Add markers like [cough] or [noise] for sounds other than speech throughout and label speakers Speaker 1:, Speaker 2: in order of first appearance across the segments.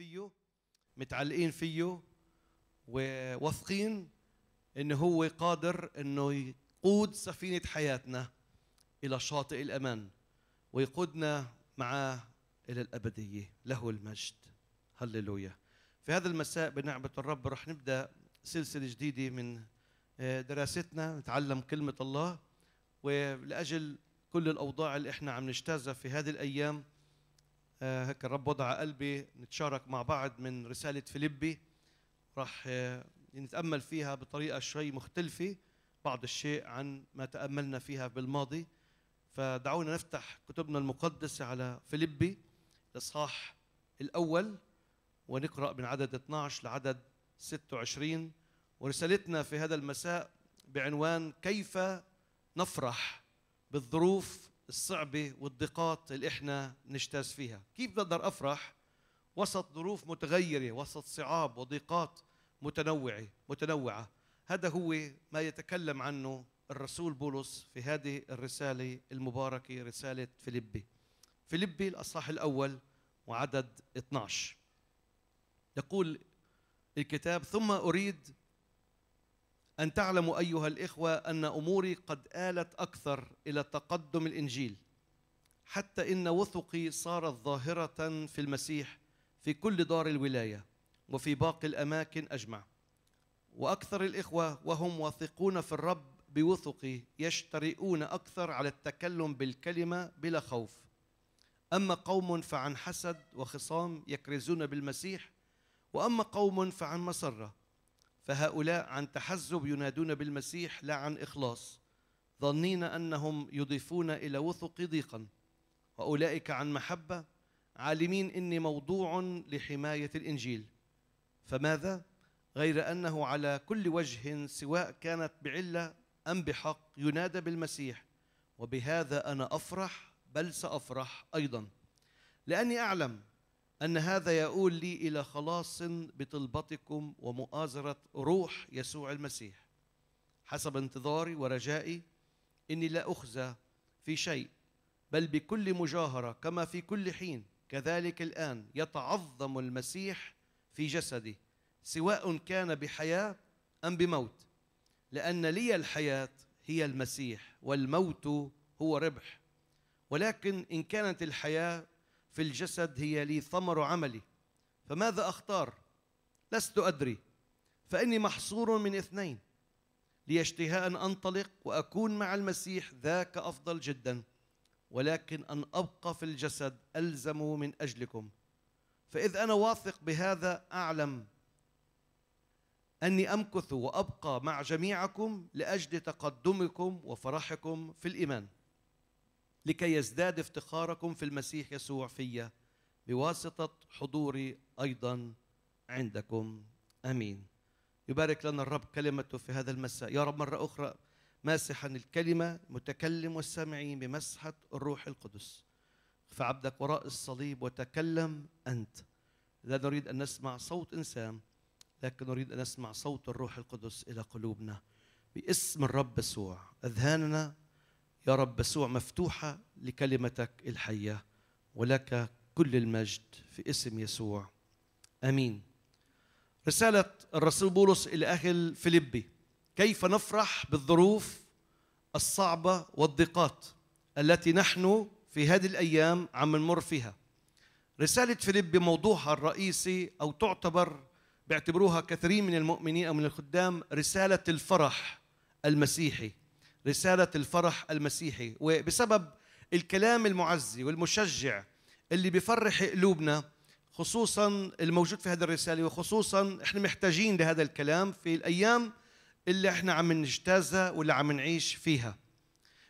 Speaker 1: فيه متعلقين فيه وواثقين انه هو قادر انه يقود سفينه حياتنا الى شاطئ الامان ويقودنا معاه الى الابديه له المجد هللويا في هذا المساء بنعمه الرب رح نبدا سلسله جديده من آه، دراستنا نتعلم كلمه الله ولاجل كل الاوضاع اللي احنا عم نجتازها في هذه الايام آه، هيك الرب وضع قلبي نتشارك مع بعض من رسالة فيليبي راح آه، نتأمل فيها بطريقة شوي مختلفة بعض الشيء عن ما تأملنا فيها بالماضي فدعونا نفتح كتبنا المقدسة على فيليبي الإصحاح الأول ونقرأ من عدد 12 لعدد 26 ورسالتنا في هذا المساء بعنوان كيف نفرح بالظروف الصعبة والضيقات اللي إحنا نجتاز فيها كيف بقدر أفرح وسط ظروف متغيرة وسط صعاب وضيقات متنوعة متنوعة هذا هو ما يتكلم عنه الرسول بولس في هذه الرسالة المباركة رسالة فيلبي فيلبي الأصحاح الأول وعدد 12 يقول الكتاب ثم أريد أن تعلموا أيها الإخوة أن أموري قد آلت أكثر إلى تقدم الإنجيل حتى إن وثقي صارت ظاهرة في المسيح في كل دار الولاية وفي باقي الأماكن أجمع وأكثر الإخوة وهم واثقون في الرب بوثقي يشترئون أكثر على التكلم بالكلمة بلا خوف أما قوم فعن حسد وخصام يكرزون بالمسيح وأما قوم فعن مسرة فهؤلاء عن تحزب ينادون بالمسيح لا عن إخلاص ظنين أنهم يضيفون إلى وثق ضيقا وأولئك عن محبة عالمين إني موضوع لحماية الإنجيل فماذا؟ غير أنه على كل وجه سواء كانت بعلة أم بحق ينادى بالمسيح وبهذا أنا أفرح بل سأفرح أيضا لأني أعلم أن هذا يؤول لي إلى خلاص بطلبتكم ومؤازرة روح يسوع المسيح حسب انتظاري ورجائي إني لا أخزى في شيء بل بكل مجاهرة كما في كل حين كذلك الآن يتعظم المسيح في جسدي سواء كان بحياة أم بموت لأن لي الحياة هي المسيح والموت هو ربح ولكن إن كانت الحياة في الجسد هي لي ثمر عملي فماذا أختار لست أدري فإني محصور من اثنين ليشتهى أن أنطلق وأكون مع المسيح ذاك أفضل جدا ولكن أن أبقى في الجسد ألزم من أجلكم فإذ أنا واثق بهذا أعلم أني أمكث وأبقى مع جميعكم لأجل تقدمكم وفرحكم في الإيمان لكي يزداد افتخاركم في المسيح يسوع فيا بواسطة حضوري أيضا عندكم امين يبارك لنا الرب كلمته في هذا المساء يا رب مره اخرى ماسحا الكلمه متكلم والسامعين بمسحه الروح القدس فعبدك وراء الصليب وتكلم انت لا نريد ان نسمع صوت انسان لكن نريد ان نسمع صوت الروح القدس الى قلوبنا باسم الرب يسوع اذهاننا يا رب يسوع مفتوحة لكلمتك الحية ولك كل المجد في اسم يسوع امين رساله الرسول بولس الى اهل فيلبي كيف نفرح بالظروف الصعبه والضيقات التي نحن في هذه الايام عم نمر فيها رساله فيلبي موضوعها الرئيسي او تعتبر بيعتبروها كثيرين من المؤمنين او من الخدام رساله الفرح المسيحي رسالة الفرح المسيحي وبسبب الكلام المعزي والمشجع اللي بيفرح قلوبنا خصوصا الموجود في هذه الرسالة وخصوصا احنا محتاجين لهذا الكلام في الأيام اللي احنا عم نجتازها واللي عم نعيش فيها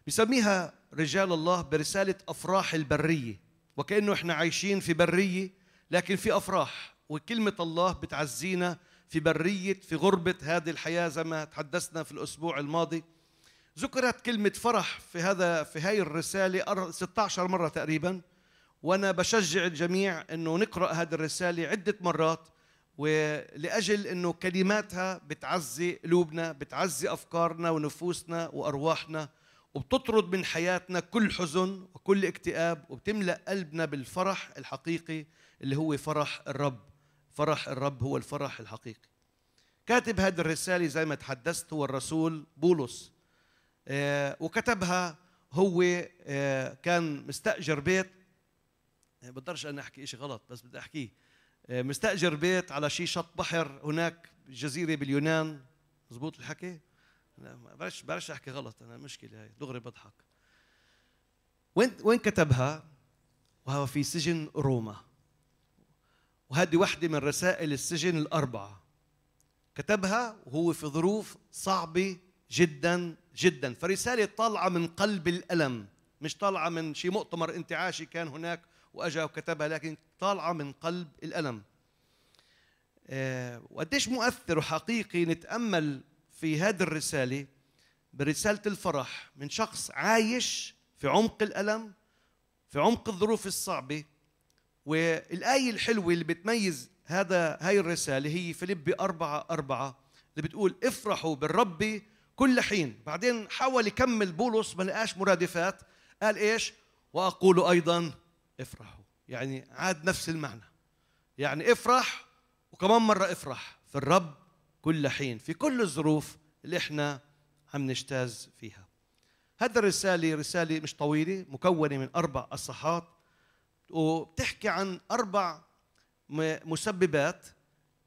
Speaker 1: بسميها رجال الله برسالة أفراح البرية وكأنه احنا عايشين في برية لكن في أفراح وكلمة الله بتعزينا في برية في غربة هذه الحياة زي ما تحدثنا في الأسبوع الماضي ذكرت كلمة فرح في هذا في هاي الرسالة 16 مرة تقريبا وأنا بشجع الجميع أنه نقرأ هذه الرسالة عدة مرات ولأجل أنه كلماتها بتعزي قلوبنا بتعزي أفكارنا ونفوسنا وأرواحنا وبتطرد من حياتنا كل حزن وكل اكتئاب وبتملأ قلبنا بالفرح الحقيقي اللي هو فرح الرب فرح الرب هو الفرح الحقيقي كاتب هذه الرسالة زي ما تحدثت هو الرسول بولس آه، وكتبها هو آه، كان مستأجر بيت آه، بقدرش أنا أحكي شيء غلط بس بدي أحكيه مستأجر بيت على شي شط بحر هناك جزيرة باليونان مزبوط الحكي؟ لا بلاش بلاش أحكي غلط أنا المشكلة هاي دغري بضحك وين وين كتبها؟ وهو في سجن روما وهذه واحدة من رسائل السجن الأربعة كتبها وهو في ظروف صعبة جدا جدا فرسالة طالعة من قلب الألم مش طالعة من شيء مؤتمر انتعاشي كان هناك وأجا وكتبها لكن طالعة من قلب الألم آه، وقديش مؤثر وحقيقي نتأمل في هذه الرسالة برسالة الفرح من شخص عايش في عمق الألم في عمق الظروف الصعبة والآية الحلوة اللي بتميز هذا هاي الرسالة هي فيليب أربعة أربعة اللي بتقول افرحوا بالرب كل حين بعدين حاول يكمل بولس ما لقاش مرادفات قال ايش واقول ايضا افرحوا يعني عاد نفس المعنى يعني افرح وكمان مره افرح في الرب كل حين في كل الظروف اللي احنا عم نجتاز فيها هذا الرسالة رسالة مش طويلة مكونة من أربع أصحات وبتحكي عن أربع مسببات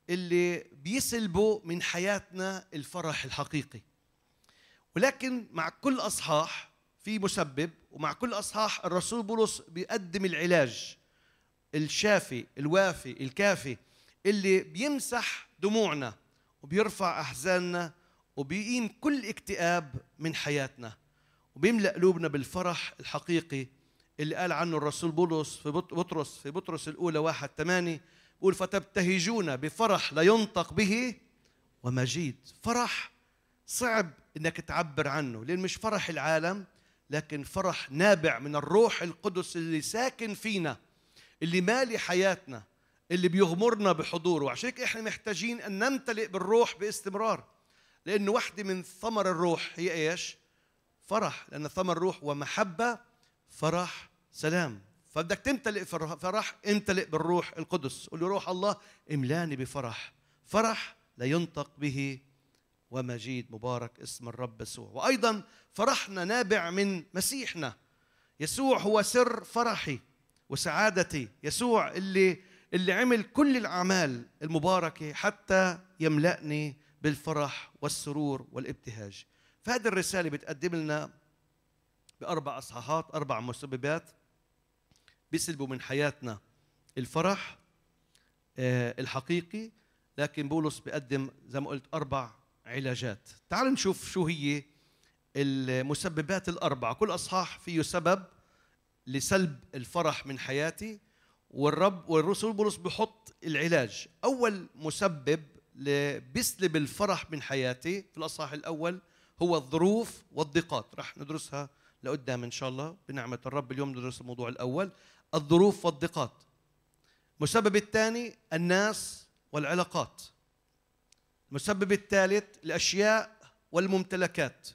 Speaker 1: اللي بيسلبوا من حياتنا الفرح الحقيقي ولكن مع كل اصحاح في مسبب ومع كل اصحاح الرسول بولس بيقدم العلاج الشافي الوافي الكافي اللي بيمسح دموعنا وبيرفع احزاننا وبيقيم كل اكتئاب من حياتنا وبيملا قلوبنا بالفرح الحقيقي اللي قال عنه الرسول بولس في بطرس في بطرس الاولى واحد ثمانية بيقول فتبتهجون بفرح لا ينطق به ومجيد فرح صعب انك تعبر عنه لان مش فرح العالم لكن فرح نابع من الروح القدس اللي ساكن فينا اللي مالي حياتنا اللي بيغمرنا بحضوره عشان هيك احنا محتاجين ان نمتلئ بالروح باستمرار لانه واحده من ثمر الروح هي ايش فرح لان ثمر الروح ومحبه فرح سلام فبدك تمتلئ فرح امتلئ بالروح القدس قول روح الله املاني بفرح فرح لا ينطق به ومجيد مبارك اسم الرب يسوع وأيضا فرحنا نابع من مسيحنا يسوع هو سر فرحي وسعادتي يسوع اللي اللي عمل كل الأعمال المباركة حتى يملأني بالفرح والسرور والابتهاج فهذه الرسالة بتقدم لنا بأربع أصحاحات أربع مسببات بيسلبوا من حياتنا الفرح آه، الحقيقي لكن بولس بيقدم زي ما قلت أربع علاجات تعال نشوف شو هي المسببات الأربعة كل أصحاح فيه سبب لسلب الفرح من حياتي والرب والرسول بولس بحط العلاج أول مسبب بيسلب الفرح من حياتي في الأصحاح الأول هو الظروف والضيقات رح ندرسها لقدام إن شاء الله بنعمة الرب اليوم ندرس الموضوع الأول الظروف والضيقات المسبب الثاني الناس والعلاقات المسبب الثالث الأشياء والممتلكات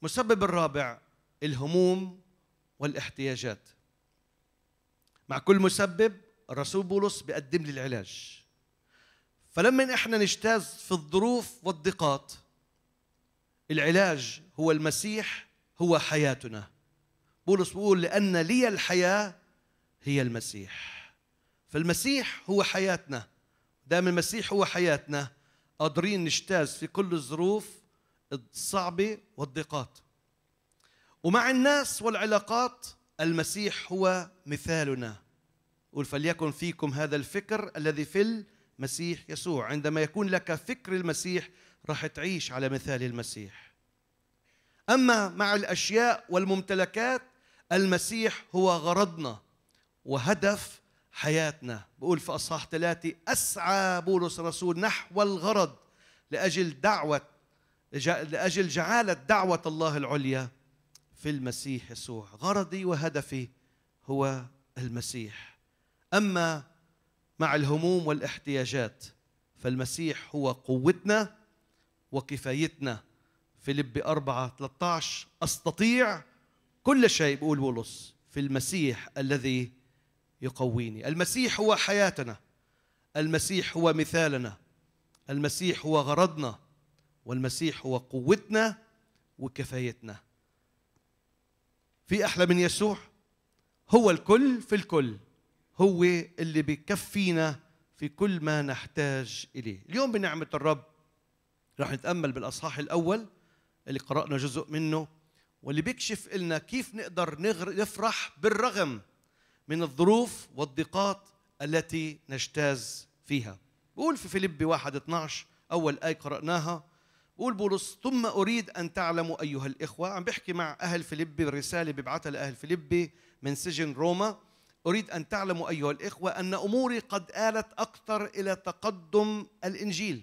Speaker 1: المسبب الرابع الهموم والاحتياجات مع كل مسبب الرسول بولس بيقدم لي العلاج فلما احنا نجتاز في الظروف والضيقات العلاج هو المسيح هو حياتنا بولس بيقول لأن لي الحياة هي المسيح فالمسيح هو حياتنا دام المسيح هو حياتنا قادرين نجتاز في كل الظروف الصعبة والضيقات ومع الناس والعلاقات المسيح هو مثالنا قل فليكن فيكم هذا الفكر الذي في المسيح يسوع عندما يكون لك فكر المسيح راح تعيش على مثال المسيح أما مع الأشياء والممتلكات المسيح هو غرضنا وهدف حياتنا بقول في أصحاح ثلاثة أسعى بولس الرسول نحو الغرض لأجل دعوة لأجل جعالة دعوة الله العليا في المسيح يسوع غرضي وهدفي هو المسيح أما مع الهموم والاحتياجات فالمسيح هو قوتنا وكفايتنا فيلب 4 13 أستطيع كل شيء بقول بولس في المسيح الذي يقويني المسيح هو حياتنا المسيح هو مثالنا المسيح هو غرضنا والمسيح هو قوتنا وكفايتنا في احلى من يسوع هو الكل في الكل هو اللي بيكفينا في كل ما نحتاج اليه اليوم بنعمه الرب راح نتامل بالاصحاح الاول اللي قرانا جزء منه واللي بيكشف لنا كيف نقدر نفرح بالرغم من الظروف والضيقات التي نجتاز فيها بقول في فيليب واحد 12 أول آية قرأناها بقول بولس ثم أريد أن تعلموا أيها الإخوة عم بحكي مع أهل فيليب الرسالة ببعثها لأهل فيليب من سجن روما أريد أن تعلموا أيها الإخوة أن أموري قد آلت أكثر إلى تقدم الإنجيل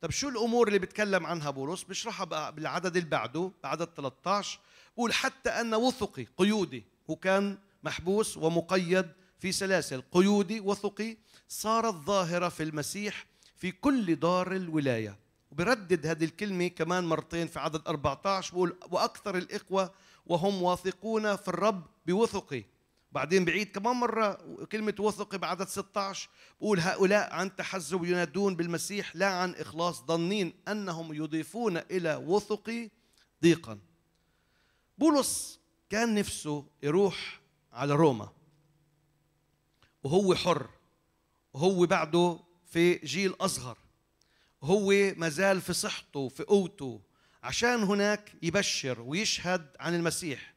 Speaker 1: طب شو الأمور اللي بتكلم عنها بولس بشرحها بالعدد اللي بعده بعدد 13 بقول حتى أن وثقي قيودي هو كان محبوس ومقيد في سلاسل قيودي وثقي صارت ظاهرة في المسيح في كل دار الولاية وبردد هذه الكلمة كمان مرتين في عدد 14 بقول وأكثر الإقوة وهم واثقون في الرب بوثقي بعدين بعيد كمان مرة كلمة وثقي بعدد 16 بقول هؤلاء عن تحزب ينادون بالمسيح لا عن إخلاص ظنين أنهم يضيفون إلى وثقي ضيقا بولس كان نفسه يروح على روما وهو حر وهو بعده في جيل أصغر هو مازال في صحته في قوته عشان هناك يبشر ويشهد عن المسيح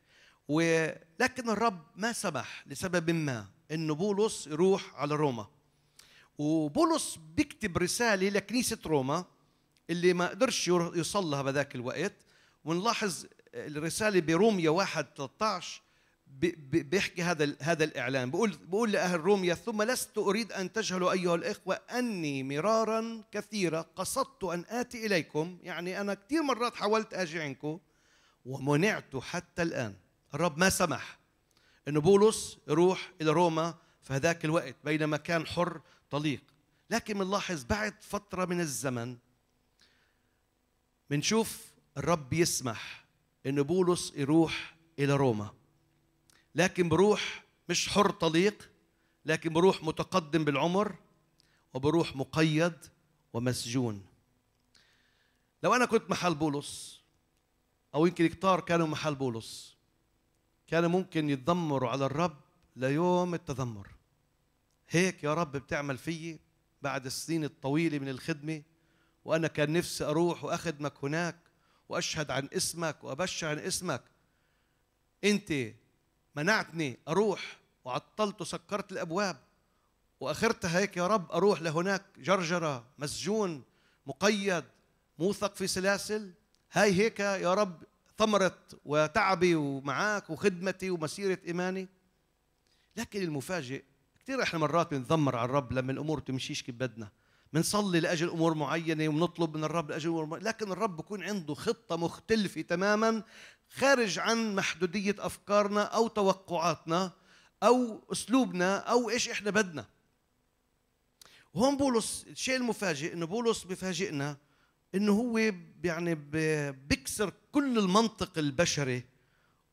Speaker 1: ولكن الرب ما سمح لسبب ما انه بولس يروح على روما وبولس بيكتب رساله لكنيسه روما اللي ما قدرش يصلها بذاك الوقت ونلاحظ الرساله بروميا 1 13 بيحكي هذا هذا الاعلان بيقول بيقول لاهل روميا ثم لست اريد ان تجهلوا ايها الاخوه اني مرارا كثيره قصدت ان اتي اليكم يعني انا كثير مرات حاولت اجي عندكم ومنعت حتى الان الرب ما سمح انه بولس يروح الى روما في هذاك الوقت بينما كان حر طليق لكن بنلاحظ بعد فتره من الزمن بنشوف الرب يسمح انه بولس يروح الى روما لكن بروح مش حر طليق لكن بروح متقدم بالعمر وبروح مقيد ومسجون لو انا كنت محل بولس او يمكن كتار كانوا محل بولس كانوا ممكن يتذمروا على الرب ليوم التذمر هيك يا رب بتعمل فيي بعد السنين الطويله من الخدمه وانا كان نفسي اروح واخدمك هناك واشهد عن اسمك وابشر عن اسمك انت منعتني أروح وعطلت وسكرت الأبواب وآخرتها هيك يا رب أروح لهناك جرجرة مسجون مقيد موثق في سلاسل هاي هيك يا رب ثمرة وتعبي ومعاك وخدمتي ومسيرة إيماني لكن المفاجئ كثير احنا مرات بنذمر على الرب لما الامور تمشيش كيف بدنا بنصلي لاجل امور معينه وبنطلب من الرب لاجل امور معينة. لكن الرب بكون عنده خطه مختلفه تماما خارج عن محدودية أفكارنا أو توقعاتنا أو أسلوبنا أو إيش إحنا بدنا هون بولس الشيء المفاجئ إنه بولس بفاجئنا إنه هو يعني بيكسر كل المنطق البشري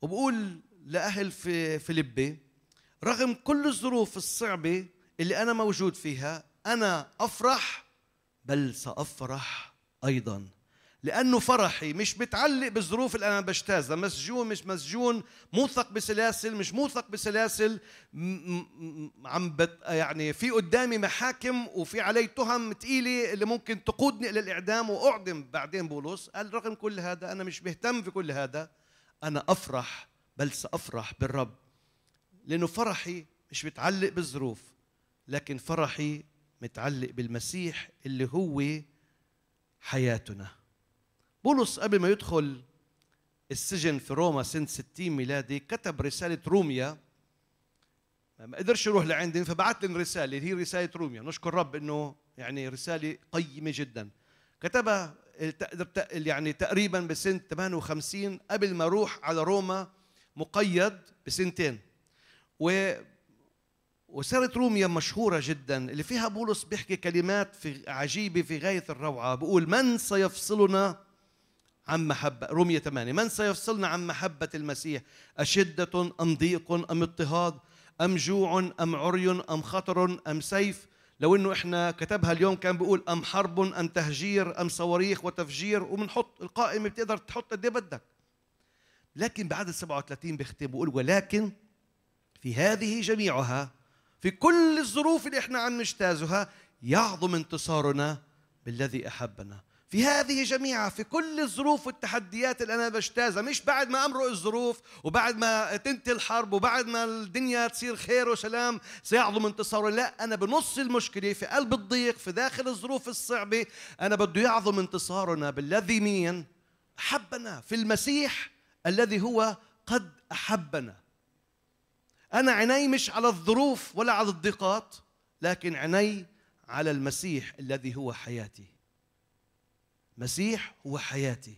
Speaker 1: وبقول لأهل في فيليبي رغم كل الظروف الصعبة اللي أنا موجود فيها أنا أفرح بل سأفرح أيضاً لأنه فرحي مش متعلق بالظروف اللي أنا بجتازها مسجون مش مسجون موثق بسلاسل مش موثق بسلاسل عم بت يعني في قدامي محاكم وفي علي تهم ثقيله اللي ممكن تقودني إلى الإعدام وأعدم بعدين بولس قال رغم كل هذا أنا مش مهتم في كل هذا أنا أفرح بل سأفرح بالرب لأنه فرحي مش متعلق بالظروف لكن فرحي متعلق بالمسيح اللي هو حياتنا بولس قبل ما يدخل السجن في روما سنة 60 ميلادي كتب رسالة روميا ما قدرش يروح لعندهم فبعت لهم رسالة اللي هي رسالة روميا نشكر رب انه يعني رسالة قيمة جدا كتبها يعني تقريبا بسنة 58 قبل ما اروح على روما مقيد بسنتين و وسيرة روميا مشهورة جدا اللي فيها بولس بيحكي كلمات في عجيبة في غاية الروعة بيقول من سيفصلنا عن محبة رمية 8 من سيفصلنا عن محبة المسيح أشدة أم ضيق أم اضطهاد أم جوع أم عري أم خطر أم سيف لو انه احنا كتبها اليوم كان بيقول ام حرب ام تهجير ام صواريخ وتفجير وبنحط القائمه بتقدر تحط قد إيه بدك لكن بعد 37 بيختم بيقول ولكن في هذه جميعها في كل الظروف اللي احنا عم نجتازها يعظم انتصارنا بالذي احبنا في هذه جميعها في كل الظروف والتحديات اللي انا بجتازها مش بعد ما امرق الظروف وبعد ما تنتهي الحرب وبعد ما الدنيا تصير خير وسلام سيعظم انتصاره لا انا بنص المشكله في قلب الضيق في داخل الظروف الصعبه انا بده يعظم انتصارنا بالذي مين احبنا في المسيح الذي هو قد احبنا انا عيني مش على الظروف ولا على الضيقات لكن عيني على المسيح الذي هو حياتي المسيح هو حياتي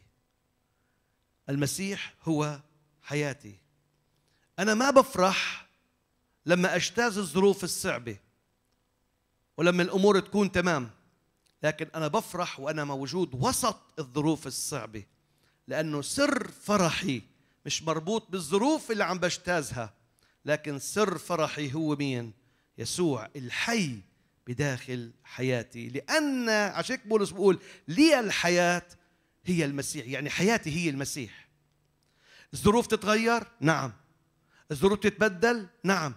Speaker 1: المسيح هو حياتي أنا ما بفرح لما أجتاز الظروف الصعبة ولما الأمور تكون تمام لكن أنا بفرح وأنا موجود وسط الظروف الصعبة لأنه سر فرحي مش مربوط بالظروف اللي عم بجتازها لكن سر فرحي هو مين؟ يسوع الحي بداخل حياتي لأن عشان بولس بيقول لي الحياة هي المسيح يعني حياتي هي المسيح الظروف تتغير نعم الظروف تتبدل نعم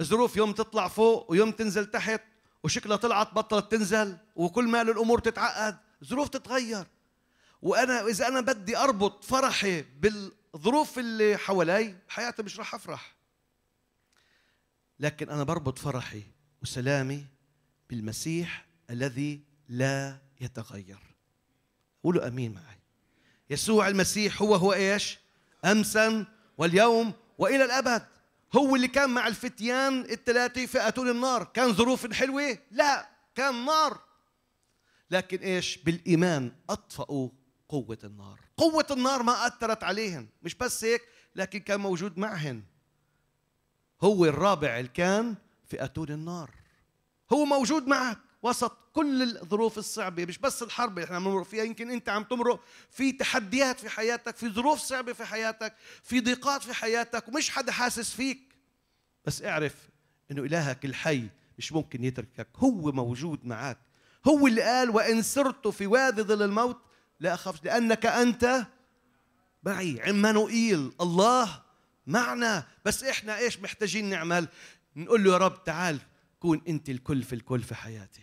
Speaker 1: الظروف يوم تطلع فوق ويوم تنزل تحت وشكلها طلعت بطلت تنزل وكل ما الامور تتعقد ظروف تتغير وانا اذا انا بدي اربط فرحي بالظروف اللي حوالي حياتي مش راح افرح لكن انا بربط فرحي وسلامي بالمسيح الذي لا يتغير قولوا امين معي يسوع المسيح هو هو ايش امسا واليوم والى الابد هو اللي كان مع الفتيان الثلاثه في اتون النار كان ظروف حلوه لا كان نار لكن ايش بالايمان اطفأوا قوه النار قوه النار ما اثرت عليهم مش بس هيك لكن كان موجود معهم هو الرابع اللي كان في اتون النار هو موجود معك وسط كل الظروف الصعبة مش بس الحرب اللي احنا بنمرق فيها يمكن انت عم تمرق في تحديات في حياتك في ظروف صعبة في حياتك في ضيقات في حياتك ومش حدا حاسس فيك بس اعرف انه الهك الحي مش ممكن يتركك هو موجود معك هو اللي قال وان سرت في وادي ظل الموت لا اخاف لانك انت معي عمانوئيل الله معنا بس احنا ايش محتاجين نعمل نقول له يا رب تعال كون انت الكل في الكل في حياتي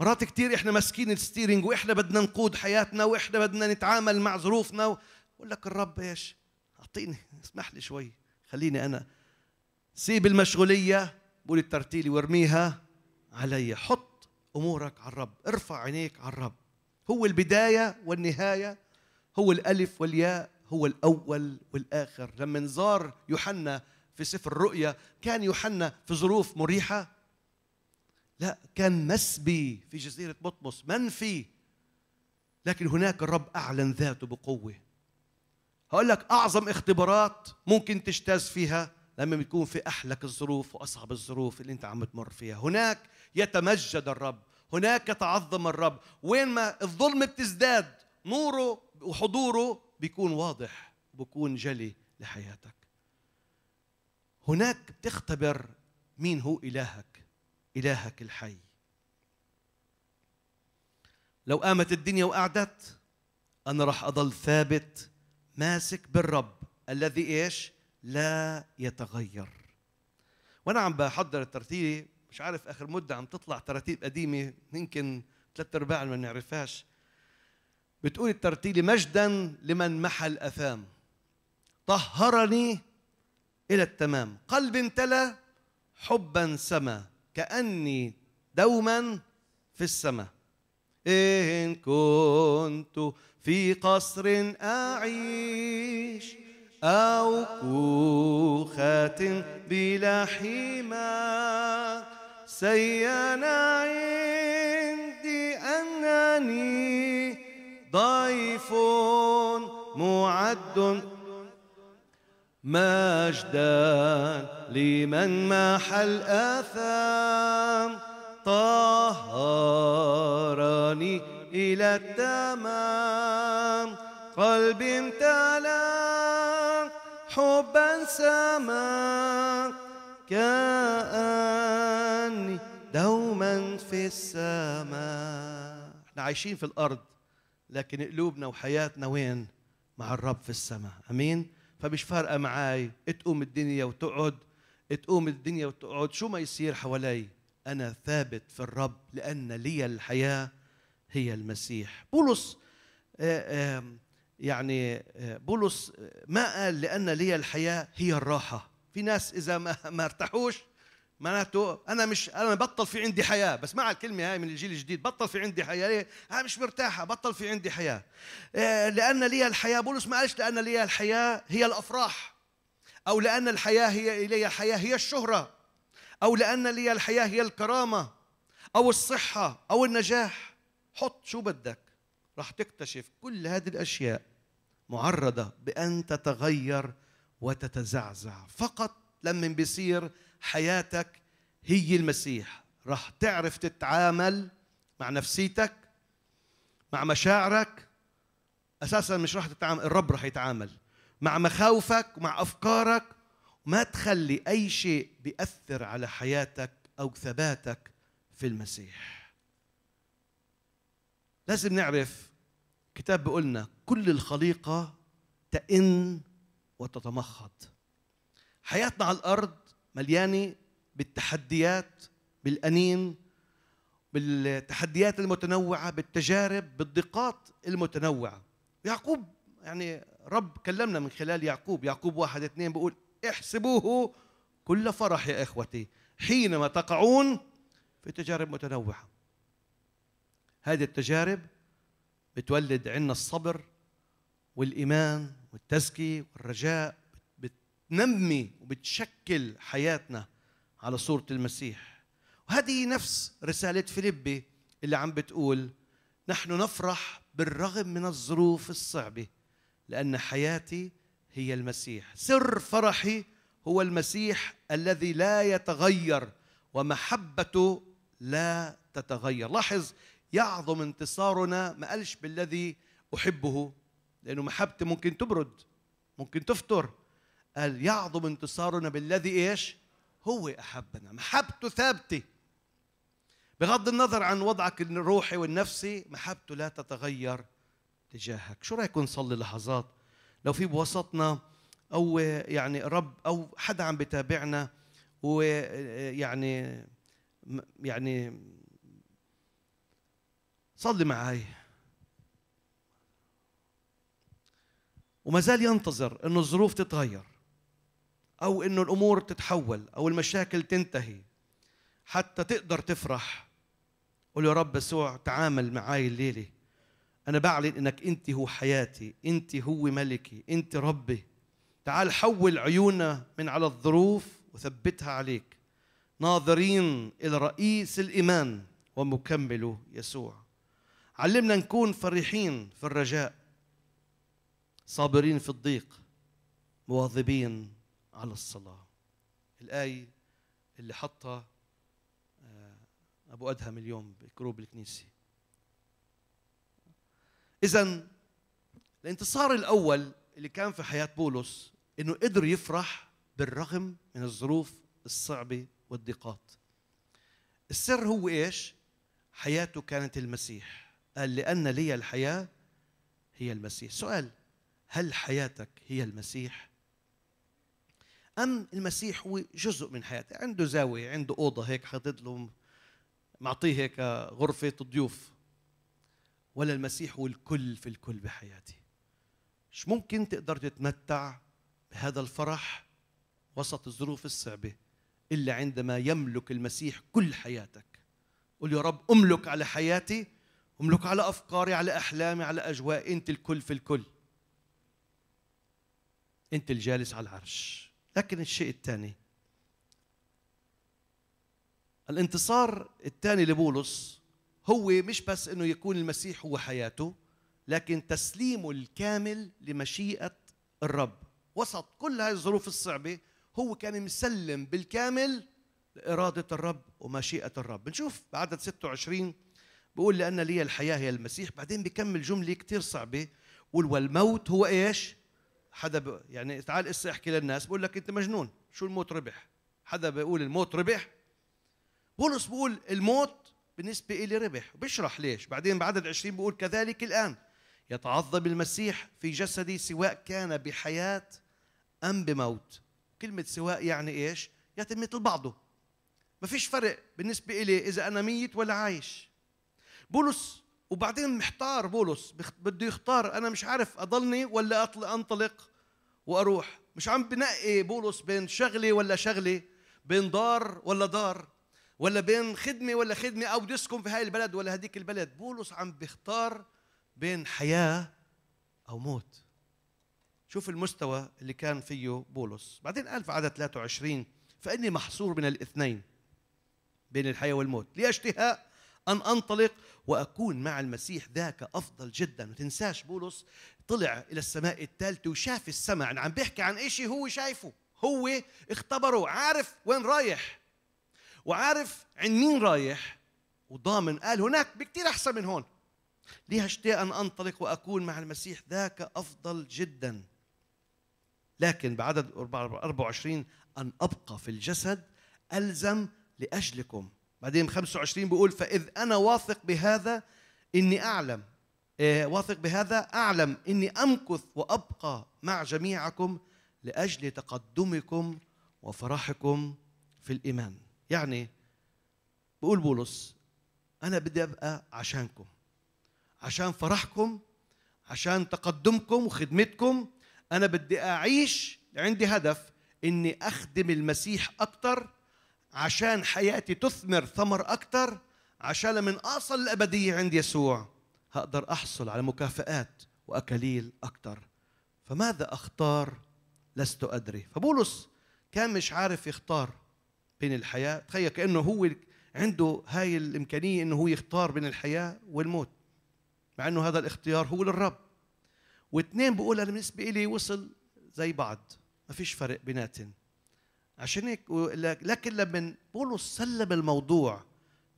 Speaker 1: مرات كتير احنا ماسكين الستيرنج واحنا بدنا نقود حياتنا واحنا بدنا نتعامل مع ظروفنا بقول لك الرب ايش اعطيني اسمح لي شوي خليني انا سيب المشغوليه بقول الترتيلي وارميها علي حط امورك على الرب ارفع عينيك على الرب هو البدايه والنهايه هو الالف والياء هو الاول والاخر لما زار يوحنا في سفر الرؤيا كان يوحنا في ظروف مريحة لا كان مسبي في جزيرة بطمس منفي لكن هناك الرب أعلن ذاته بقوة هقول لك أعظم اختبارات ممكن تجتاز فيها لما بيكون في أحلك الظروف وأصعب الظروف اللي أنت عم تمر فيها هناك يتمجد الرب هناك يتعظم الرب وين ما الظلم بتزداد نوره وحضوره بيكون واضح بيكون جلي لحياتك هناك بتختبر مين هو إلهك إلهك الحي لو قامت الدنيا وقعدت أنا راح أضل ثابت ماسك بالرب الذي إيش لا يتغير وأنا عم بحضر الترتيب مش عارف آخر مدة عم تطلع ترتيب قديمة يمكن ثلاث أرباع ما نعرفهاش بتقول الترتيلة مجدا لمن محى الأثام طهرني إلى التمام قلب امتلى حبا سما كأني دوما في السماء إيه إن كنت في قصر أعيش أو كوخة بلا حمى سيان عندي أنني ضيف معد مجدا لمن محى الآثام طهرني إلى التمام قلبي امتلأ حبا سما كأني دوما في السماء احنا عايشين في الأرض لكن قلوبنا وحياتنا وين؟ مع الرب في السماء أمين؟ فمش فارقه معي تقوم الدنيا وتقعد تقوم الدنيا وتقعد شو ما يصير حوالي انا ثابت في الرب لان لي الحياه هي المسيح بولس آه، يعني آه، بولس ما قال لان لي الحياه هي الراحه في ناس اذا ما ارتاحوش معناته انا مش انا بطل في عندي حياه بسمع الكلمه هاي من الجيل الجديد بطل في عندي حياه ليه؟ انا مش مرتاحه بطل في عندي حياه آه، لان لي الحياه بولس ما قالش لان لي الحياه هي الافراح او لان الحياه هي الي الحياه هي الشهره او لان لي الحياه هي الكرامه او الصحه او النجاح حط شو بدك راح تكتشف كل هذه الاشياء معرضه بان تتغير وتتزعزع فقط لما بيصير حياتك هي المسيح راح تعرف تتعامل مع نفسيتك مع مشاعرك اساسا مش راح تتعامل الرب راح يتعامل مع مخاوفك ومع افكارك وما تخلي اي شيء بياثر على حياتك او ثباتك في المسيح لازم نعرف كتاب بيقولنا كل الخليقه تئن وتتمخض حياتنا على الارض مليانه بالتحديات بالانين بالتحديات المتنوعه بالتجارب بالضيقات المتنوعه يعقوب يعني رب كلمنا من خلال يعقوب يعقوب واحد اثنين بيقول احسبوه كل فرح يا اخوتي حينما تقعون في تجارب متنوعه هذه التجارب بتولد عندنا الصبر والايمان والتزكي والرجاء بتنمي وبتشكل حياتنا على صورة المسيح وهذه نفس رسالة فيليبي اللي عم بتقول نحن نفرح بالرغم من الظروف الصعبة لأن حياتي هي المسيح سر فرحي هو المسيح الذي لا يتغير ومحبته لا تتغير لاحظ يعظم انتصارنا ما قالش بالذي أحبه لأنه محبتي ممكن تبرد ممكن تفطر قال يعظم انتصارنا بالذي ايش؟ هو احبنا، محبته ثابته. بغض النظر عن وضعك الروحي والنفسي محبته لا تتغير تجاهك، شو رايكم نصلي لحظات لو في بوسطنا او يعني رب او حدا عم بتابعنا ويعني يعني صلي معي وما زال ينتظر انه الظروف تتغير أو إنه الأمور تتحول أو المشاكل تنتهي حتى تقدر تفرح قول يا رب يسوع تعامل معاي الليلة أنا بعلن إنك أنت هو حياتي أنت هو ملكي أنت ربي تعال حول عيوننا من على الظروف وثبتها عليك ناظرين إلى رئيس الإيمان ومكمله يسوع علمنا نكون فرحين في الرجاء صابرين في الضيق مواظبين على الصلاة الآية اللي حطها آه، أبو أدهم اليوم بكروب الكنيسة إذا الانتصار الأول اللي كان في حياة بولس إنه قدر يفرح بالرغم من الظروف الصعبة والضيقات السر هو إيش؟ حياته كانت المسيح قال لأن لي الحياة هي المسيح سؤال هل حياتك هي المسيح؟ أم المسيح هو جزء من حياتي عنده زاوية عنده أوضة هيك حاطط له معطيه هيك غرفة الضيوف ولا المسيح هو الكل في الكل بحياتي مش ممكن تقدر تتمتع بهذا الفرح وسط الظروف الصعبة إلا عندما يملك المسيح كل حياتك قل يا رب أملك على حياتي أملك على أفكاري على أحلامي على أجواء أنت الكل في الكل أنت الجالس على العرش لكن الشيء الثاني الانتصار الثاني لبولس هو مش بس انه يكون المسيح هو حياته لكن تسليمه الكامل لمشيئه الرب وسط كل هذه الظروف الصعبه هو كان مسلم بالكامل لإرادة الرب ومشيئة الرب بنشوف بعدد 26 بيقول لأن لي الحياة هي المسيح بعدين بكمل جملة كثير صعبة والموت هو إيش حدا ب... يعني تعال اسا احكي للناس بقول لك انت مجنون شو الموت ربح حدا بيقول الموت ربح بولس بيقول الموت بالنسبة إلي ربح بشرح ليش بعدين بعدد 20 بقول كذلك الآن يتعظم المسيح في جسدي سواء كان بحياة أم بموت كلمة سواء يعني إيش يتم مثل بعضه ما فيش فرق بالنسبة إلي إذا أنا ميت ولا عايش بولس وبعدين محتار بولس بده يختار انا مش عارف اضلني ولا أطلق انطلق واروح مش عم بنقي بولس بين شغله ولا شغله بين دار ولا دار ولا بين خدمه ولا خدمه او بده يسكن في هاي البلد ولا هذيك البلد بولس عم بيختار بين حياه او موت شوف المستوى اللي كان فيه بولس بعدين قال في عدد 23 فاني محصور من الاثنين بين الحياه والموت لي أن أنطلق وأكون مع المسيح ذاك أفضل جدا ما تنساش بولس طلع إلى السماء الثالثة وشاف السماء أنا عم بيحكي عن إشي هو شايفه هو اختبره عارف وين رايح وعارف عند مين رايح وضامن قال هناك بكتير أحسن من هون ليه اشتاء أن أنطلق وأكون مع المسيح ذاك أفضل جدا لكن بعدد 24 أن أبقى في الجسد ألزم لأجلكم بعدين 25 بيقول فإذ أنا واثق بهذا إني أعلم آه، واثق بهذا أعلم إني أمكث وأبقى مع جميعكم لأجل تقدمكم وفرحكم في الإيمان يعني بقول بولس أنا بدي أبقى عشانكم عشان فرحكم عشان تقدمكم وخدمتكم أنا بدي أعيش عندي هدف إني أخدم المسيح أكثر عشان حياتي تثمر ثمر أكثر عشان لما أصل الأبدية عند يسوع هقدر أحصل على مكافآت وأكاليل أكثر فماذا أختار لست أدري فبولس كان مش عارف يختار بين الحياة تخيل كأنه هو عنده هاي الإمكانية أنه هو يختار بين الحياة والموت مع أنه هذا الاختيار هو للرب واثنين بقول أنا بالنسبة إلي وصل زي بعض ما فيش فرق بيناتهم عشان هيك لكن لما بولس سلم الموضوع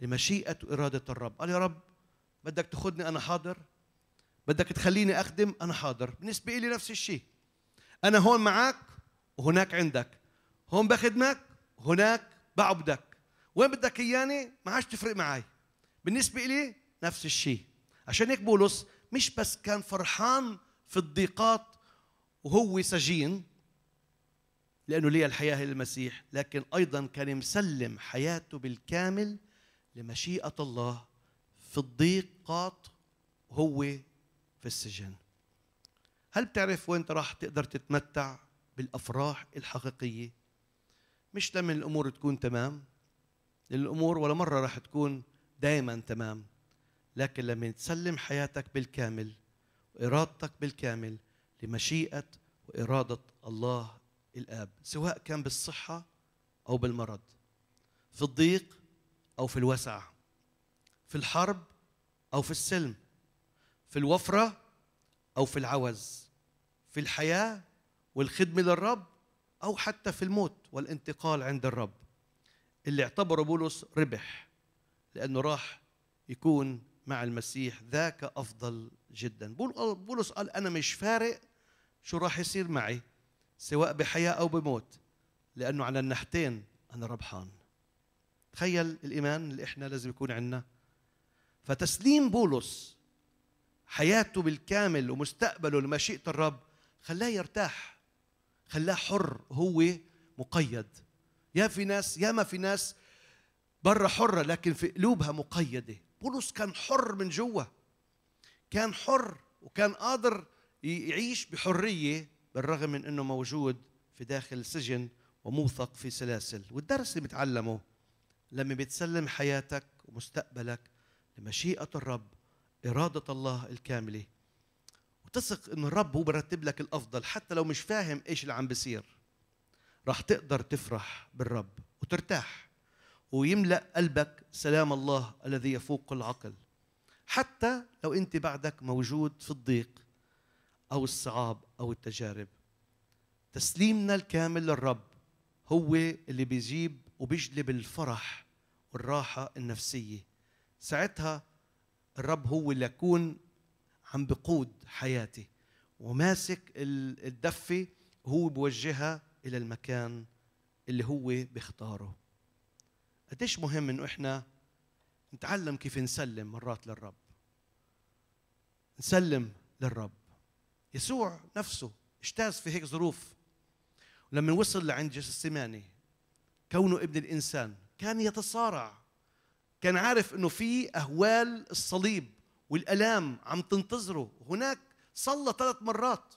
Speaker 1: لمشيئة وإرادة الرب قال يا رب بدك تاخذني أنا حاضر بدك تخليني أخدم أنا حاضر بالنسبة لي نفس الشيء أنا هون معك وهناك عندك هون بخدمك هناك بعبدك وين بدك إياني ما عادش تفرق معي بالنسبة لي نفس الشيء عشان هيك بولس مش بس كان فرحان في الضيقات وهو سجين لأنه لي الحياة هي المسيح لكن أيضا كان مسلم حياته بالكامل لمشيئة الله في الضيق قاط هو في السجن هل بتعرف وين راح تقدر تتمتع بالأفراح الحقيقية مش لما الأمور تكون تمام الأمور ولا مرة راح تكون دائما تمام لكن لما تسلم حياتك بالكامل وإرادتك بالكامل لمشيئة وإرادة الله الاب سواء كان بالصحه او بالمرض في الضيق او في الوسع في الحرب او في السلم في الوفره او في العوز في الحياه والخدمه للرب او حتى في الموت والانتقال عند الرب اللي اعتبره بولس ربح لانه راح يكون مع المسيح ذاك افضل جدا بولس قال انا مش فارق شو راح يصير معي سواء بحياة أو بموت لأنه على النحتين أنا ربحان تخيل الإيمان اللي إحنا لازم يكون عندنا فتسليم بولس حياته بالكامل ومستقبله لمشيئة الرب خلاه يرتاح خلاه حر هو مقيد يا في ناس يا ما في ناس برا حرة لكن في قلوبها مقيدة بولس كان حر من جوا كان حر وكان قادر يعيش بحرية بالرغم من انه موجود في داخل سجن وموثق في سلاسل والدرس اللي بتعلمه لما بتسلم حياتك ومستقبلك لمشيئة الرب إرادة الله الكاملة وتثق إن الرب هو برتب لك الأفضل حتى لو مش فاهم إيش اللي عم بيصير راح تقدر تفرح بالرب وترتاح ويملأ قلبك سلام الله الذي يفوق العقل حتى لو أنت بعدك موجود في الضيق أو الصعاب أو التجارب تسليمنا الكامل للرب هو اللي بيجيب وبيجلب الفرح والراحة النفسية ساعتها الرب هو اللي يكون عم بقود حياتي وماسك الدفة هو بوجهها إلى المكان اللي هو بيختاره قديش مهم إنه إحنا نتعلم كيف نسلم مرات للرب نسلم للرب يسوع نفسه اجتاز في هيك ظروف لما وصل لعند جسماني كونه ابن الانسان كان يتصارع كان عارف انه في اهوال الصليب والالام عم تنتظره هناك صلى ثلاث مرات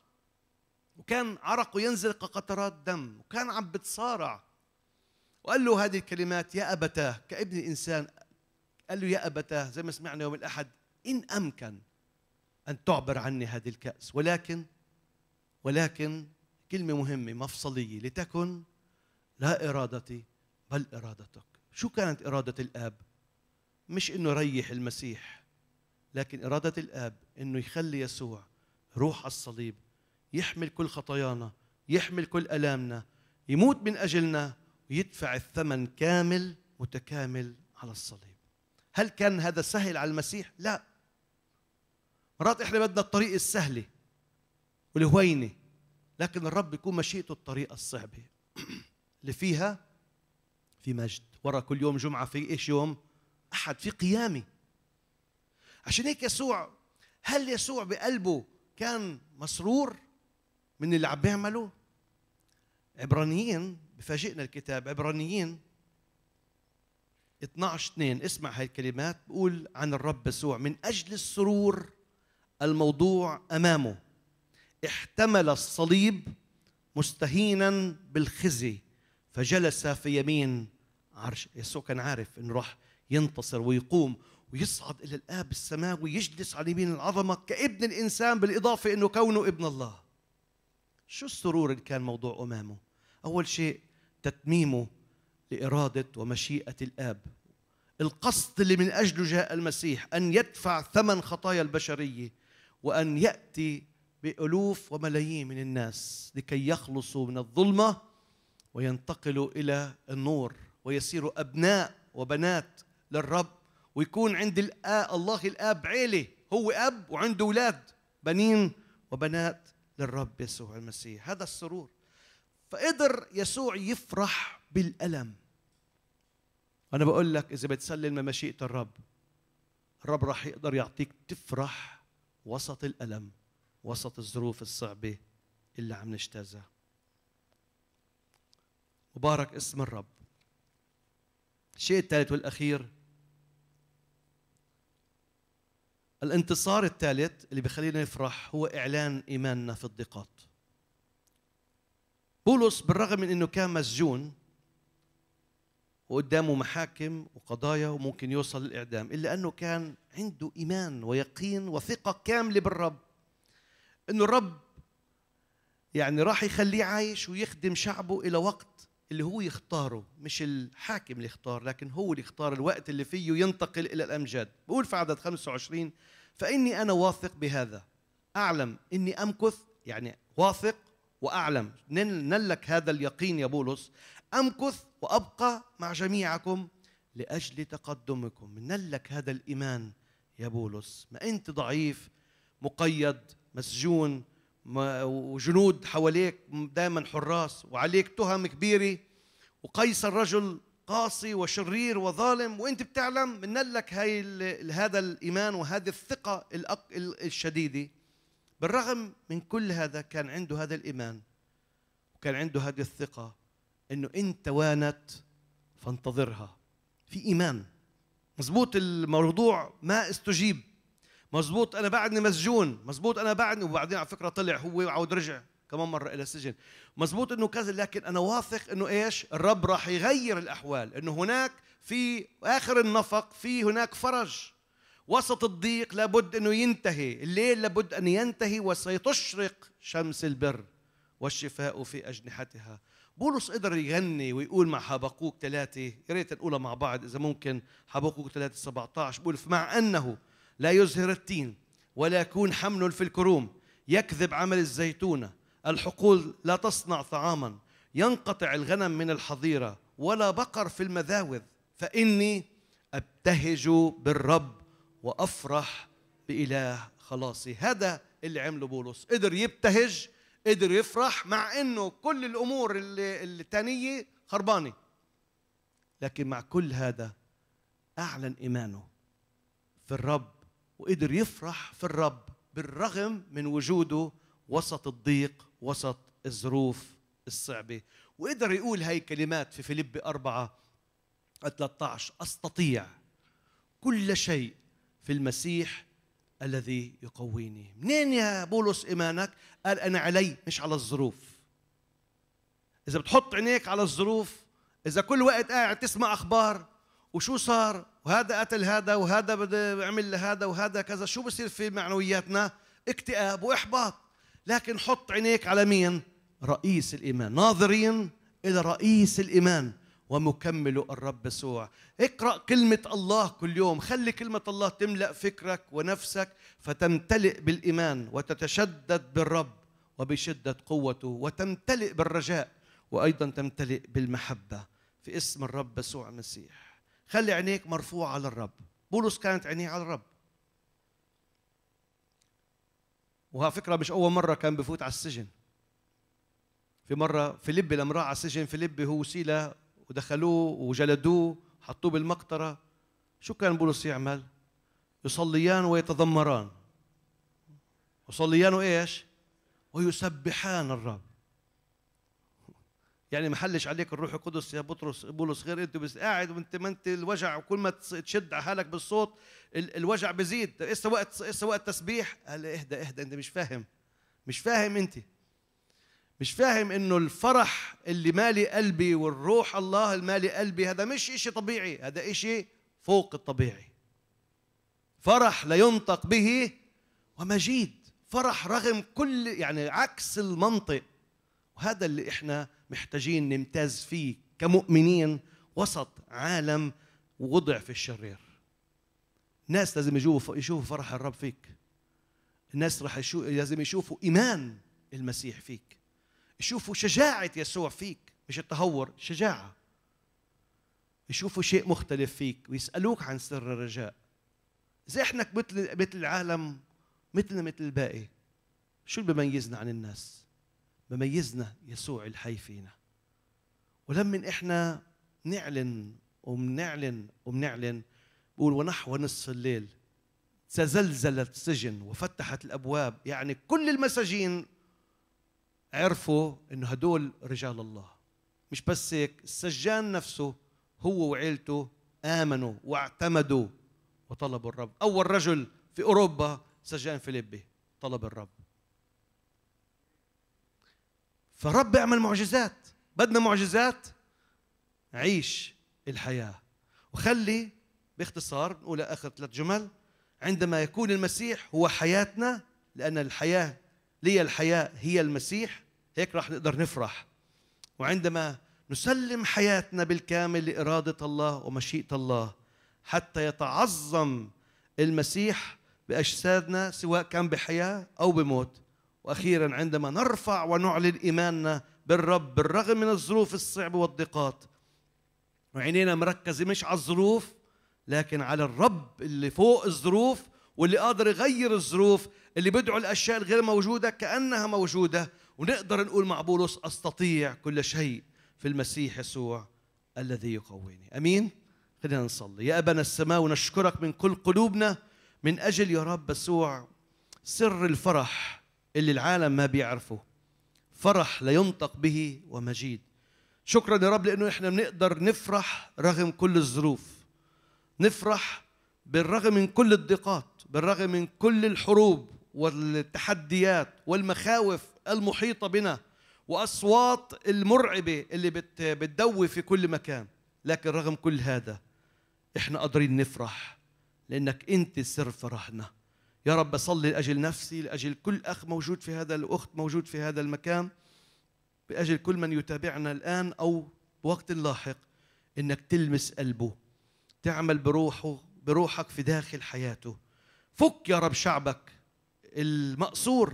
Speaker 1: وكان عرقه ينزل كقطرات دم وكان عم بتصارع وقال له هذه الكلمات يا أبتاه كابن الإنسان قال له يا أبتاه زي ما سمعنا يوم الأحد إن أمكن أن تعبر عني هذه الكأس ولكن ولكن كلمة مهمة مفصلية لتكن لا إرادتي بل إرادتك شو كانت إرادة الآب؟ مش إنه يريح المسيح لكن إرادة الآب إنه يخلي يسوع روح على الصليب يحمل كل خطايانا يحمل كل ألامنا يموت من أجلنا ويدفع الثمن كامل متكامل على الصليب هل كان هذا سهل على المسيح؟ لا مرات احنا بدنا الطريق السهل والهوينه لكن الرب يكون مشيئته الطريقه الصعبه [clears throat] اللي فيها في مجد ورا كل يوم جمعه في ايش يوم احد في قيامه عشان هيك يسوع هل يسوع بقلبه كان مسرور من اللي عم بيعمله عبرانيين بفاجئنا الكتاب عبرانيين 12 2 اسمع هاي الكلمات بقول عن الرب يسوع من اجل السرور الموضوع امامه احتمل الصليب مستهينا بالخزي فجلس في يمين عرش يسوع كان عارف انه راح ينتصر ويقوم ويصعد الى الاب السماوي يجلس على يمين العظمه كابن الانسان بالاضافه انه كونه ابن الله شو السرور اللي كان موضوع امامه اول شيء تتميمه لاراده ومشيئه الاب القصد اللي من اجله جاء المسيح ان يدفع ثمن خطايا البشريه وأن يأتي بألوف وملايين من الناس لكي يخلصوا من الظلمة وينتقلوا إلى النور ويصيروا أبناء وبنات للرب ويكون عند الآب الله الآب عيلة هو أب وعنده أولاد بنين وبنات للرب يسوع المسيح هذا السرور فقدر يسوع يفرح بالألم أنا بقول لك إذا بتسلم مشيئة الرب الرب راح يقدر يعطيك تفرح وسط الألم وسط الظروف الصعبة اللي عم نجتازها مبارك اسم الرب الشيء الثالث والأخير الانتصار الثالث اللي بخلينا نفرح هو إعلان إيماننا في الضيقات بولس بالرغم من أنه كان مسجون وقدامه محاكم وقضايا وممكن يوصل للإعدام إلا أنه كان عنده إيمان ويقين وثقة كاملة بالرب أنه الرب يعني راح يخليه عايش ويخدم شعبه إلى وقت اللي هو يختاره مش الحاكم اللي يختار لكن هو اللي يختار الوقت اللي فيه ينتقل إلى الأمجاد بقول في عدد 25 فإني أنا واثق بهذا أعلم إني أمكث يعني واثق وأعلم نلك هذا اليقين يا بولس أمكث وأبقى مع جميعكم لأجل تقدمكم من لك هذا الإيمان يا بولس ما أنت ضعيف مقيد مسجون وجنود حواليك دائما حراس وعليك تهم كبيرة وقيصر رجل قاسي وشرير وظالم وانت بتعلم من لك هاي هذا الايمان وهذه الثقه الشديده بالرغم من كل هذا كان عنده هذا الايمان وكان عنده هذه الثقه انه انت وانت فانتظرها في ايمان مزبوط الموضوع ما استجيب مزبوط انا بعدني مسجون مزبوط انا بعدني وبعدين على فكره طلع هو وعود رجع كمان مره الى السجن مزبوط انه كذا لكن انا واثق انه ايش الرب راح يغير الاحوال انه هناك في اخر النفق في هناك فرج وسط الضيق لابد انه ينتهي الليل لابد ان ينتهي وسيتشرق شمس البر والشفاء في اجنحتها بولس قدر يغني ويقول مع حبقوك ثلاثة يا ريت نقولها مع بعض إذا ممكن حبقوك ثلاثة 17 بقول مع أنه لا يزهر التين ولا يكون حمل في الكروم يكذب عمل الزيتونة الحقول لا تصنع طعاما ينقطع الغنم من الحظيرة ولا بقر في المذاوذ فإني أبتهج بالرب وأفرح بإله خلاصي هذا اللي عمله بولس قدر يبتهج قدر يفرح مع انه كل الامور اللي التانية خربانه لكن مع كل هذا اعلن ايمانه في الرب وقدر يفرح في الرب بالرغم من وجوده وسط الضيق وسط الظروف الصعبة وقدر يقول هاي كلمات في فيليب 4 13 أستطيع كل شيء في المسيح الذي يقويني منين يا بولس إيمانك؟ قال أنا علي مش على الظروف إذا بتحط عينيك على الظروف إذا كل وقت قاعد تسمع أخبار وشو صار وهذا قتل هذا وهذا بده عمل هذا وهذا كذا شو بصير في معنوياتنا؟ اكتئاب وإحباط لكن حط عينيك على مين؟ رئيس الإيمان ناظرين إلى رئيس الإيمان ومكمله الرب يسوع اقرا كلمه الله كل يوم خلي كلمه الله تملا فكرك ونفسك فتمتلئ بالايمان وتتشدد بالرب وبشده قوته وتمتلئ بالرجاء وايضا تمتلئ بالمحبه في اسم الرب يسوع المسيح خلي عينيك مرفوعه على الرب بولس كانت عينيه على الرب وها فكره مش اول مره كان بفوت على السجن في مره فيليب لما راح على السجن فيليب هو وسيله ودخلوه وجلدوه حطوه بالمقطرة شو كان بولس يعمل؟ يصليان ويتذمران يصليان وإيش؟ ويسبحان الرب يعني ما حلش عليك الروح القدس يا بطرس بولس غير انت بس قاعد وانت ما انت الوجع وكل ما تشد على حالك بالصوت الوجع بزيد اسا إيه وقت اسا إيه وقت تسبيح قال اهدى اهدى انت مش فاهم مش فاهم انت مش فاهم انه الفرح اللي مالي قلبي والروح الله المالي قلبي هذا مش اشي طبيعي هذا اشي فوق الطبيعي فرح لا ينطق به ومجيد فرح رغم كل يعني عكس المنطق وهذا اللي احنا محتاجين نمتاز فيه كمؤمنين وسط عالم وضع في الشرير الناس لازم يشوفوا يشوفوا فرح الرب فيك الناس راح لازم يشوفوا ايمان المسيح فيك يشوفوا شجاعة يسوع فيك مش التهور شجاعة يشوفوا شيء مختلف فيك ويسألوك عن سر الرجاء زي احنا مثل مثل العالم مثلنا مثل الباقي شو اللي بميزنا عن الناس بميزنا يسوع الحي فينا ولما احنا نعلن ومنعلن ومنعلن بقول ونحو نصف الليل تزلزل السجن وفتحت الابواب يعني كل المساجين عرفوا انه هدول رجال الله مش بس هيك السجان نفسه هو وعيلته امنوا واعتمدوا وطلبوا الرب اول رجل في اوروبا سجان فيليبي طلب الرب فالرب يعمل معجزات بدنا معجزات عيش الحياة وخلي باختصار نقول آخر ثلاث جمل عندما يكون المسيح هو حياتنا لأن الحياة لي الحياة هي المسيح هيك راح نقدر نفرح وعندما نسلم حياتنا بالكامل لإرادة الله ومشيئة الله حتى يتعظم المسيح بأجسادنا سواء كان بحياة أو بموت وأخيرا عندما نرفع ونعلن إيماننا بالرب بالرغم من الظروف الصعبة والضيقات وعينينا مركزة مش على الظروف لكن على الرب اللي فوق الظروف واللي قادر يغير الظروف اللي بدعوا الاشياء الغير موجوده كانها موجوده ونقدر نقول مع بولس استطيع كل شيء في المسيح يسوع الذي يقويني امين خلينا نصلي يا ابانا السماء ونشكرك من كل قلوبنا من اجل يا رب يسوع سر الفرح اللي العالم ما بيعرفه فرح لا ينطق به ومجيد شكرا يا رب لانه احنا بنقدر نفرح رغم كل الظروف نفرح بالرغم من كل الضيقات بالرغم من كل الحروب والتحديات والمخاوف المحيطة بنا وأصوات المرعبة اللي بتدوي في كل مكان لكن رغم كل هذا احنا قادرين نفرح لأنك أنت سر فرحنا يا رب أصلي لأجل نفسي لأجل كل أخ موجود في هذا الأخت موجود في هذا المكان لأجل كل من يتابعنا الآن أو بوقت لاحق إنك تلمس قلبه تعمل بروحه بروحك في داخل حياته فك يا رب شعبك المقصور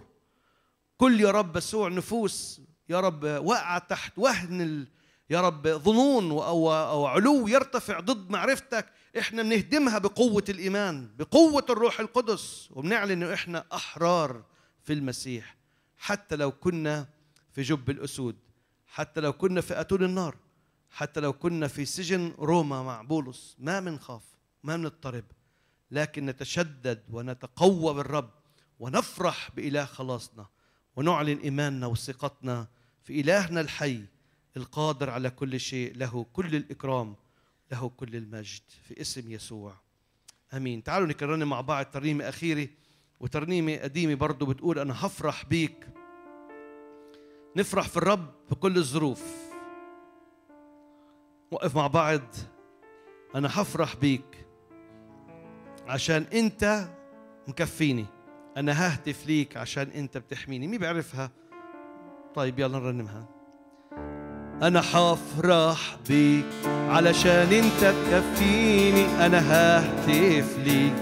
Speaker 1: كل يا رب بسوع نفوس يا رب وقع تحت وهن ال... يا رب ظنون أو... أو علو يرتفع ضد معرفتك احنا بنهدمها بقوة الإيمان بقوة الروح القدس وبنعلن انه احنا أحرار في المسيح حتى لو كنا في جب الأسود حتى لو كنا في أتون النار حتى لو كنا في سجن روما مع بولس ما منخاف ما منضطرب لكن نتشدد ونتقوى بالرب ونفرح بإله خلاصنا ونعلن إيماننا وثقتنا في إلهنا الحي القادر على كل شيء له كل الإكرام له كل المجد في اسم يسوع أمين تعالوا نكررنا مع بعض ترنيمة أخيرة وترنيمة قديمة برضو بتقول أنا هفرح بيك نفرح في الرب في كل الظروف وقف مع بعض أنا هفرح بيك عشان انت مكفيني انا ههتف ليك عشان انت بتحميني مين بيعرفها طيب يلا نرنمها انا حفرح بيك علشان انت بتكفيني انا ههتف ليك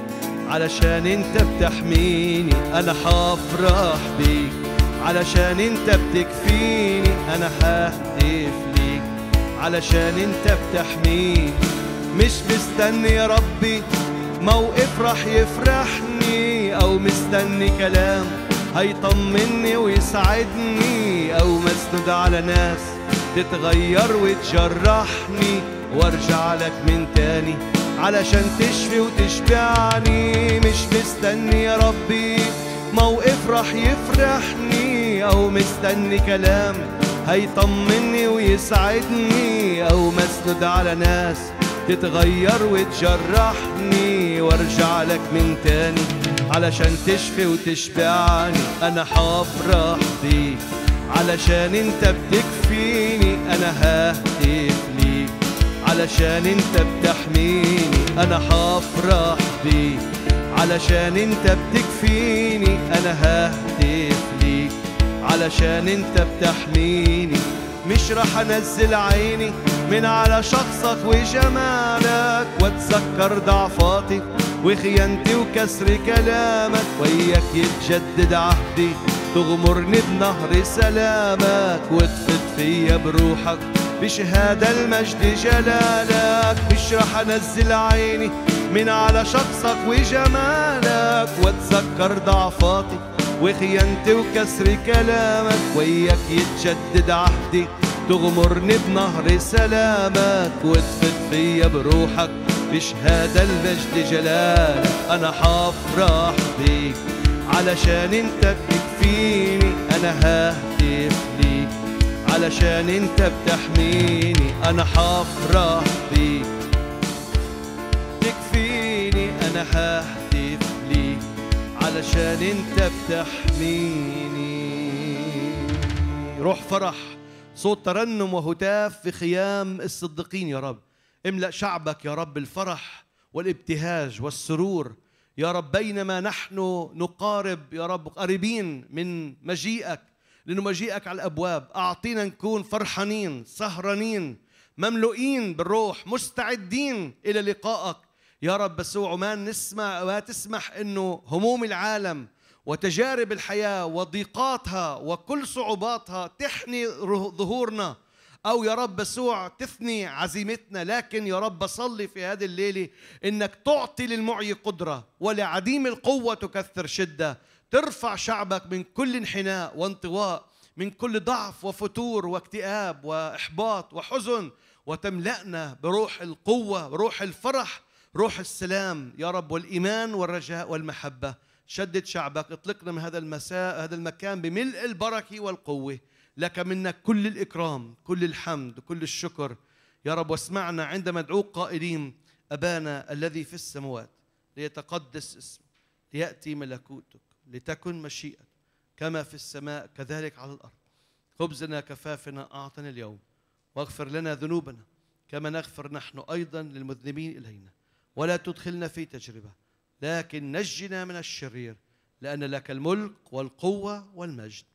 Speaker 1: علشان انت بتحميني انا حفرح بيك علشان انت بتكفيني انا ههتف ليك علشان انت بتحميني مش مستني يا ربي موقف راح يفرحني أو مستني كلام هيطمني ويسعدني أو مسدود على ناس تتغير وتجرحني وارجع لك من تاني علشان تشفي وتشبعني مش مستني يا ربي موقف راح يفرحني او مستني كلام هيطمني ويسعدني او مسدود على ناس تتغير وتجرحني وارجع لك من تاني علشان تشفي وتشبعني انا هفرح بيك علشان انت بتكفيني انا ههتف ليك علشان انت بتحميني انا هفرح بيك علشان انت بتكفيني انا ههتف ليك علشان انت بتحميني مش رح انزل عيني من على شخصك وجمالك واتذكر ضعفاتي وخيانتي وكسر كلامك وياك يتجدد عهدي تغمرني بنهر سلامك وتفت فيا بروحك بشهادة المجد جلالك مش رح انزل عيني من على شخصك وجمالك واتذكر ضعفاتي وخيانتي وكسر كلامك وياك يتجدد عهدي تغمرني بنهر سلامك وتفت فيا بروحك بشهادة المجد جلال أنا حفرح بيك علشان انت بتكفيني أنا ههتف ليك علشان انت بتحميني أنا حفرح بيك تكفيني أنا ههتف ليك علشان انت بتحميني روح فرح صوت ترنم وهتاف في خيام الصديقين يا رب املأ شعبك يا رب الفرح والابتهاج والسرور يا رب بينما نحن نقارب يا رب قريبين من مجيئك لأنه مجيئك على الأبواب أعطينا نكون فرحانين سهرانين مملوئين بالروح مستعدين إلى لقائك يا رب بس اوعوا ما نسمع ما تسمح انه هموم العالم وتجارب الحياة وضيقاتها وكل صعوباتها تحني ظهورنا أو يا رب يسوع تثني عزيمتنا لكن يا رب صلي في هذه الليلة إنك تعطي للمعي قدرة ولعديم القوة تكثر شدة ترفع شعبك من كل انحناء وانطواء من كل ضعف وفتور واكتئاب وإحباط وحزن وتملأنا بروح القوة روح الفرح روح السلام يا رب والإيمان والرجاء والمحبة شدد شعبك اطلقنا من هذا المساء هذا المكان بملء البركة والقوة لك منا كل الإكرام كل الحمد كل الشكر يا رب واسمعنا عندما ندعوك قائلين أبانا الذي في السموات ليتقدس اسمك ليأتي ملكوتك لتكن مشيئتك كما في السماء كذلك على الأرض خبزنا كفافنا أعطنا اليوم واغفر لنا ذنوبنا كما نغفر نحن أيضا للمذنبين إلينا ولا تدخلنا في تجربة لكن نجنا من الشرير لأن لك الملك والقوة والمجد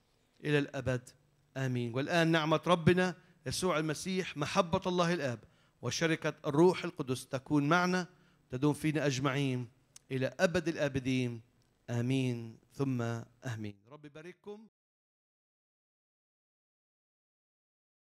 Speaker 1: إلى الأبد آمين والآن نعمة ربنا يسوع المسيح محبة الله الآب وشركة الروح القدس تكون معنا تدوم فينا أجمعين إلى أبد الآبدين آمين ثم آمين رب يبارككم